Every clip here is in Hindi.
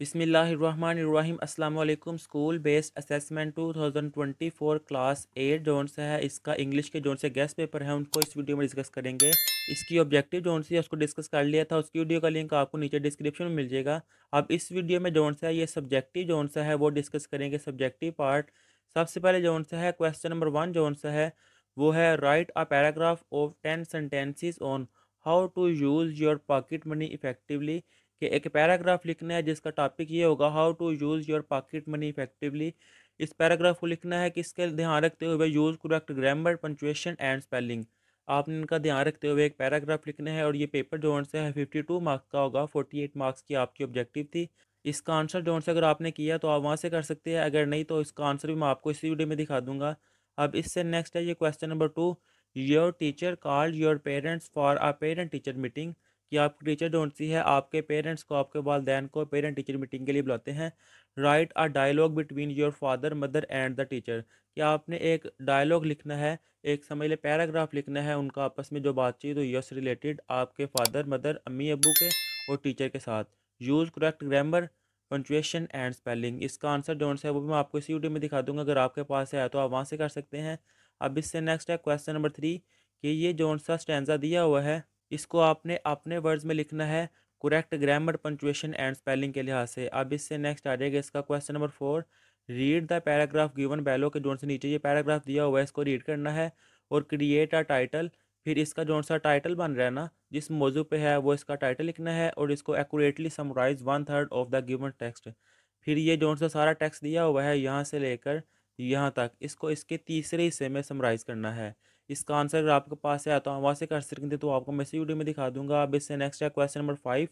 बिसमीम् school based assessment 2024 class eight zone से है इसका इंग्लिश के जोन से गेस्ट पेपर है उनको इस वीडियो में डिस्कस करेंगे इसकी ऑब्जेक्टिव जोन से उसको डिस्कस कर लिया था उसकी वीडियो का लिंक आपको नीचे डिस्क्रिप्शन में मिल जाएगा अब इस वीडियो में जोन है ये सब्जेक्टिव जोन सा है वो डिस्कस करेंगे सब्जेक्टिव पार्ट सबसे पहले जोन सा है क्वेश्चन नंबर वन जोन सा है वो है write a paragraph of ten sentences on how to use your pocket money effectively कि एक पैराग्राफ लिखना है जिसका टॉपिक ये होगा how to use your pocket money effectively इस पैराग्राफ को लिखना है कि इसका ध्यान रखते हुए use correct grammar punctuation and spelling आपने इनका ध्यान रखते हुए एक पैराग्राफ लिखना है और ये पेपर जो है फिफ्टी टू मार्क्स का होगा फोर्टी एट मार्क्स की आपकी ऑब्जेक्टिव थी इसका आंसर जो से अगर आपने किया तो आप वहाँ से कर सकते हैं अगर नहीं तो इसका आंसर भी मैं आपको इसी वीडियो में दिखा दूंगा अब इससे नेक्स्ट है ये question number two your teacher call your parents for a parent teacher meeting कि आपकी टीचर डोंट सी है आपके पेरेंट्स को आपके वालदेन को पेरेंट टीचर मीटिंग के लिए बुलाते हैं write a dialogue between your father mother and the teacher कि आपने एक डायलॉग लिखना है एक समझ लें पैराग्राफ लिखना है उनका आपस में जो बातचीत हुई यस रिलेटेड आपके फादर मदर अम्मी अबू के और टीचर के साथ use correct grammar punctuation and spelling इसका आंसर डोंट्स है वो भी मैं आपको इसी वीडियो में दिखा दूंगा अगर आपके पास है तो आप वहाँ से कर सकते हैं अब इससे नेक्स्ट है क्वेश्चन नंबर थ्री कि ये जो सा स्टैंडा दिया हुआ है इसको आपने अपने वर्ड्स में लिखना है correct grammar punctuation and spelling के लिहाज से अब इससे नेक्स्ट आ जाएगा इसका question number four read the paragraph given below के जोन से नीचे ये पैराग्राफ दिया हुआ है इसको रीड करना है और क्रिएट अ टाइटल फिर इसका जो सा टाइटल बन रहा है ना जिस मौजू पे है वो इसका टाइटल लिखना है और इसको accurately summarise one third of the given text फिर ये जो सा सारा टेक्स्ट दिया हुआ है यहाँ से लेकर यहाँ तक इसको इसके तीसरे हिस्से में समराइज़ करना है इसका आंसर अगर आपके पास है तो हम वहाँ से कर सकते तो आपको मैं इसी वीडियो में दिखा दूंगा अब इससे नेक्स्ट है question number five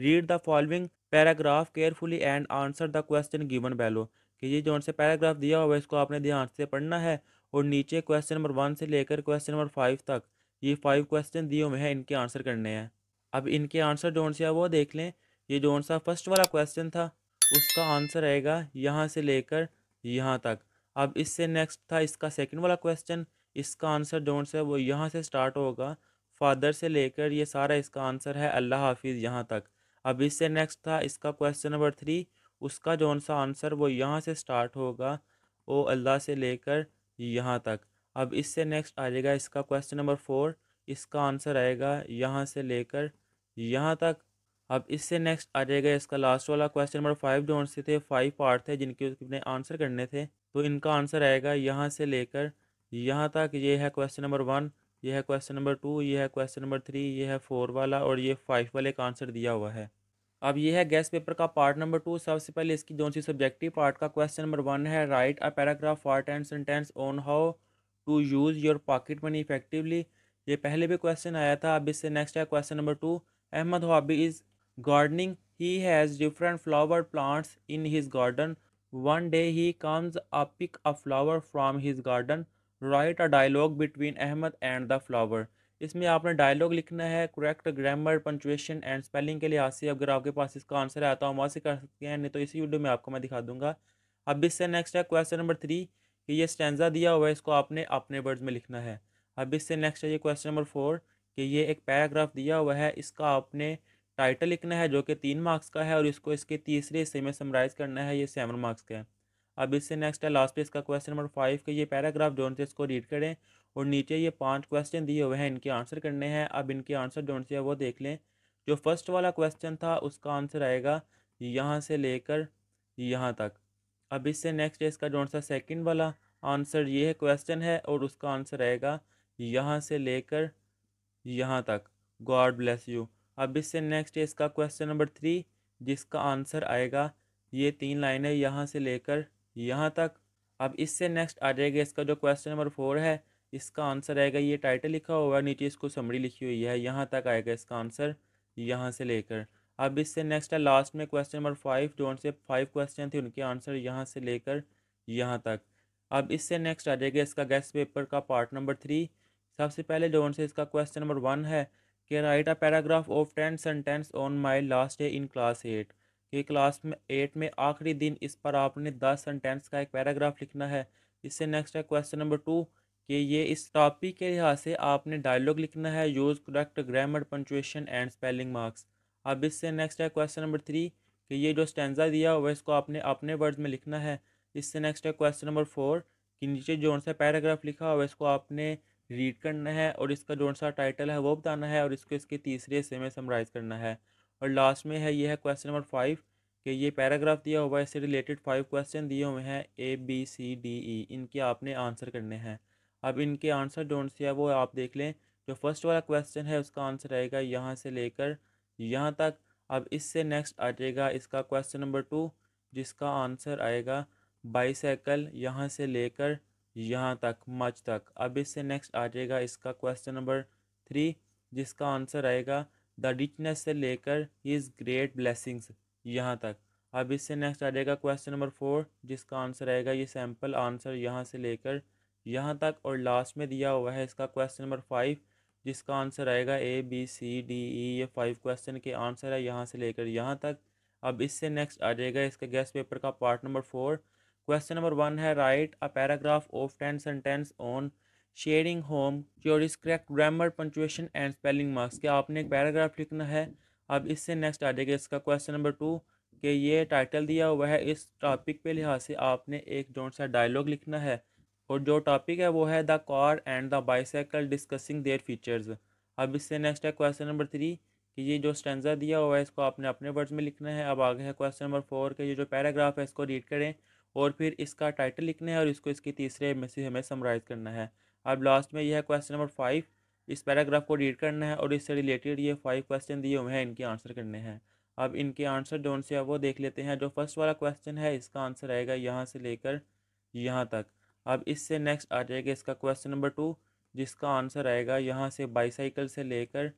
read the following paragraph carefully and answer the question given below कि ये जो उनसे पैराग्राफ दिया हुआ है इसको आपने ध्यान से पढ़ना है और नीचे क्वेश्चन नंबर वन से लेकर क्वेश्चन नंबर फाइव तक ये फाइव क्वेश्चन दिए हुए हैं इनके आंसर करने हैं अब इनके आंसर जो से वो देख लें ये जो सा फर्स्ट वाला क्वेश्चन था उसका आंसर आएगा यहाँ से लेकर यहाँ तक अब इससे नेक्स्ट था इसका सेकंड वाला क्वेश्चन इसका आंसर डोंट से वो यहाँ से स्टार्ट होगा फादर से लेकर ये सारा इसका आंसर है अल्लाह हाफिज़ यहाँ तक अब इससे नेक्स्ट था इसका क्वेश्चन नंबर थ्री उसका जो सा आंसर वो यहाँ से स्टार्ट होगा ओ अल्लाह से लेकर यहाँ तक अब इससे नेक्स्ट आ जाएगा इसका क्वेश्चन नंबर फोर इसका आंसर आएगा यहाँ से लेकर यहाँ तक अब इससे नेक्स्ट आ जाएगा इसका लास्ट वाला क्वेश्चन नंबर फाइव जो से थे फाइव पार्ट थे जिनके उसने आंसर करने थे तो इनका आंसर आएगा यहाँ से लेकर यहाँ तक ये है क्वेश्चन नंबर वन ये है क्वेश्चन नंबर टू ये है क्वेश्चन नंबर थ्री ये है फोर वाला और ये फाइव वाले का आंसर दिया हुआ है अब यह है गैस पेपर का पार्ट नंबर टू सबसे पहले इसकी जो सी सब्जेक्टिव पार्ट का क्वेश्चन नंबर वन है write a paragraph for and sentence on how to use your pocket money effectively ये पहले भी क्वेश्चन आया था अब इससे नेक्स्ट है question number two Ahmad hobby is gardening he has different flower plants in his garden one day he comes a pick a flower from his garden write a dialogue between ahmed and the flower इसमें आपने डायलॉग लिखना है correct grammar punctuation and spelling के लिहाज से अगर आपके पास इसका आंसर आता हो वहाँ से कर सकते हैं नहीं तो इसी वीडियो में आपको मैं दिखा दूंगा अब इससे नेक्स्ट है क्वेश्चन नंबर थ्री कि ये स्टेंजा दिया हुआ है इसको आपने अपने वर्ड्स में लिखना है अब इससे नेक्स्ट है ये क्वेश्चन नंबर फोर कि ये एक पैराग्राफ दिया हुआ है इसका आपने टाइटल लिखना है जो कि तीन मार्क्स का है और इसको इसके तीसरे हिस्से में समराइज़ करना है ये सेवन मार्क्स का है अब इससे नेक्स्ट है लास्ट पे इसका क्वेश्चन नंबर फाइव के ये पैराग्राफ जो से इसको रीड करें और नीचे ये पांच क्वेश्चन दिए हुए हैं इनके आंसर करने हैं अब इनके आंसर जो से वो देख लें जो फर्स्ट वाला क्वेश्चन था उसका आंसर आएगा यहाँ से लेकर यहाँ तक अब इससे नेक्स्ट है इसका जो सा सेकेंड वाला आंसर ये है क्वेश्चन है और उसका आंसर आएगा यहाँ से लेकर यहाँ तक गॉड ब्लेस यू अब इससे नेक्स्ट है इसका क्वेश्चन नंबर थ्री जिसका आंसर आएगा ये तीन लाइनें यहाँ से लेकर यहाँ तक अब इससे नेक्स्ट आ जाएगा इसका जो क्वेश्चन नंबर फोर है इसका आंसर आएगा ये टाइटल लिखा हुआ है नीचे इसको समरी लिखी हुई है यहाँ तक आएगा इसका आंसर यहाँ से लेकर अब इससे नेक्स्ट है लास्ट में क्वेश्चन नंबर फाइव जो उनसे फाइव क्वेश्चन थे उनके आंसर यहाँ से लेकर यहाँ तक अब इससे नेक्स्ट आ जाएगा इसका गेस्ट पेपर का पार्ट नंबर थ्री सबसे पहले जो उनसे इसका क्वेश्चन नंबर वन है can write a paragraph of ten sentence on my last day in class eight कि क्लास में एट में आखिरी दिन इस पर आपने दस सेंटेंस का एक पैराग्राफ लिखना है इससे नेक्स्ट है क्वेश्चन नंबर टू कि ये इस टॉपिक के लिहाज से आपने डायलॉग लिखना है use correct grammar punctuation and spelling marks अब इससे नेक्स्ट है क्वेश्चन नंबर थ्री कि ये जो स्टेंजा दिया हुआ है इसको आपने अपने वर्ड में लिखना है इससे नेक्स्ट है क्वेश्चन नंबर फोर कि नीचे जो उनसे पैराग्राफ लिखा हुआ है इसको आपने रीड करना है और इसका जो सा टाइटल है वो बताना है और इसको इसके तीसरे हिस्से में समराइज़ करना है और लास्ट में है ये है क्वेश्चन नंबर फाइव कि ये पैराग्राफ दिया हुआ है इससे रिलेटेड फाइव क्वेश्चन दिए हुए हैं A B C D E इनके आपने आंसर करने हैं अब इनके आंसर जो से है वो आप देख लें जो फर्स्ट वाला क्वेश्चन है उसका आंसर आएगा यहाँ से लेकर यहाँ तक अब इससे नेक्स्ट आ जाएगा इसका क्वेश्चन नंबर टू जिसका आंसर आएगा बाईसाइकिल यहाँ से लेकर यहाँ तक मच तक अब इससे नेक्स्ट आ जाएगा इसका क्वेश्चन नंबर थ्री जिसका आंसर आएगा द रिचनेस से लेकर हिज ग्रेट ब्लेसिंग्स यहाँ तक अब इससे नेक्स्ट आ जाएगा क्वेश्चन नंबर फोर जिसका आंसर आएगा ये सैम्पल आंसर यहाँ से लेकर यहाँ तक और लास्ट में दिया हुआ है इसका क्वेश्चन नंबर फाइव जिसका आंसर आएगा A B C D E ये फाइव क्वेश्चन के आंसर है यहाँ से लेकर यहाँ तक अब इससे नेक्स्ट आ जाएगा इसका गैस पेपर का part number four question number one है write a paragraph of ten sentence on sharing home your is correct grammar punctuation and spelling marks क्या आपने एक पैराग्राफ लिखना है अब इससे नेक्स्ट आ जाएगा इसका क्वेश्चन नंबर टू कि ये टाइटल दिया हुआ है इस टॉपिक पे लिहाज से आपने एक जोन सा डायलॉग लिखना है और जो टॉपिक है वो है the car and the bicycle discussing their features अब इससे नेक्स्ट है क्वेश्चन नंबर थ्री कि ये जो स्टेंजा दिया हुआ है इसको आपने अपने वर्ड्स में लिखना है अब आगे है क्वेश्चन नंबर फोर के ये जो पैराग्राफ है इसको रीड करें और फिर इसका टाइटल लिखना है और इसको इसके तीसरे में से हमें समराइज़ करना है अब लास्ट में यह है क्वेश्चन नंबर फाइव इस पैराग्राफ को रीड करना है और इससे रिलेटेड ये फाइव क्वेश्चन दिए हुए हैं इनके आंसर करने हैं अब इनके आंसर जो से अब वो देख लेते हैं जो फर्स्ट वाला क्वेश्चन है इसका आंसर आएगा यहाँ से लेकर यहाँ तक अब इससे नेक्स्ट आ जाएगा इसका क्वेश्चन नंबर टू जिसका आंसर आएगा यहाँ से बाईसाइकिल से लेकर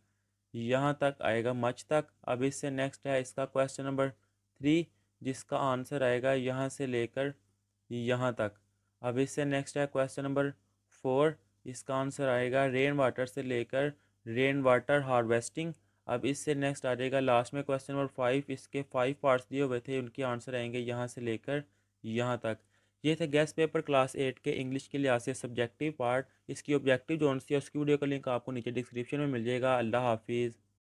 यहाँ तक आएगा मच तक अब इससे नेक्स्ट है इसका क्वेश्चन नंबर थ्री जिसका आंसर आएगा यहाँ से लेकर यहाँ तक अब इससे नेक्स्ट है क्वेश्चन नंबर फोर इसका आंसर आएगा रेन वाटर से लेकर रेन वाटर हार्वेस्टिंग अब इससे नेक्स्ट आ जाएगा लास्ट में क्वेश्चन नंबर फाइव इसके फाइव पार्ट्स दिए हुए थे उनके आंसर आएंगे यहाँ से लेकर यहाँ तक ये थे गैस पेपर क्लास एट के इंग्लिश के लिहाज से सब्जेक्टिव पार्ट इसकी ऑब्जेक्टिव जोन थी उसकी वीडियो का लिंक आपको नीचे डिस्क्रिप्शन में मिल जाएगा अल्लाह हाफिज़